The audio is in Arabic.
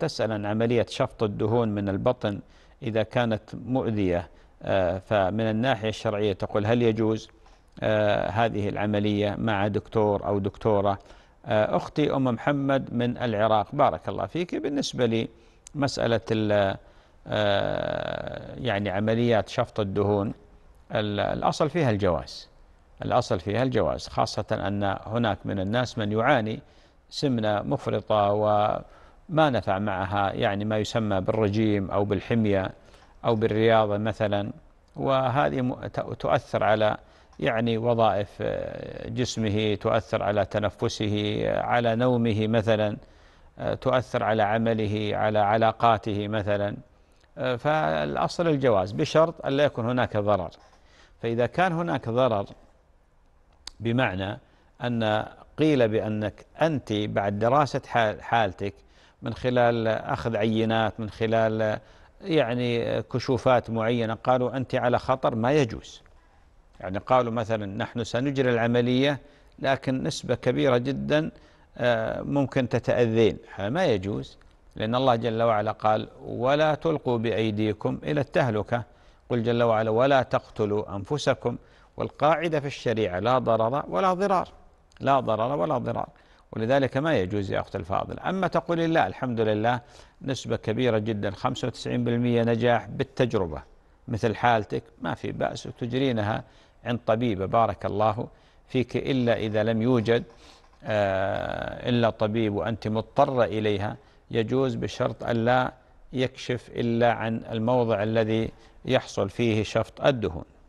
تسأل عن عملية شفط الدهون من البطن إذا كانت مؤذية آه، فمن الناحية الشرعية تقول هل يجوز آه، هذه العملية مع دكتور أو دكتورة آه، أختي أم محمد من العراق بارك الله فيك بالنسبة لي مسألة يعني عمليات شفط الدهون الأصل فيها الجواز الأصل فيها الجواز خاصة أن هناك من الناس من يعاني سمنة مفرطة و ما نفع معها يعني ما يسمى بالرجيم أو بالحمية أو بالرياضة مثلا وهذه تؤثر على يعني وظائف آه، جسمه تؤثر على تنفسه على نومه مثلا آه، تؤثر على عمله على علاقاته مثلا آه، فالأصل الجواز بشرط أن لا يكون هناك ضرر فإذا كان هناك ضرر بمعنى أن قيل بأنك أنت بعد دراسة حالتك من خلال أخذ عينات من خلال يعني كشوفات معينة قالوا أنت على خطر ما يجوز يعني قالوا مثلا نحن سنجري العملية لكن نسبة كبيرة جدا آه، ممكن تتأذين ما يجوز لأن الله جل وعلا قال ولا تلقوا بأيديكم إلى التهلكة قل جل وعلا ولا تقتلوا أنفسكم والقاعدة في الشريعة لا ضرر ولا ضرار لا ضرر ولا ضرار ولذلك ما يجوز يا أخت الفاضل أما تقول لا الحمد لله نسبة كبيرة جدا 95% نجاح بالتجربة مثل حالتك ما في بأس وتجرينها عند طبيبة بارك الله فيك إلا إذا لم يوجد آه، إلا طبيب وأنت مضطرة إليها يجوز بشرط ألا يكشف إلا عن الموضع الذي يحصل فيه شفط الدهون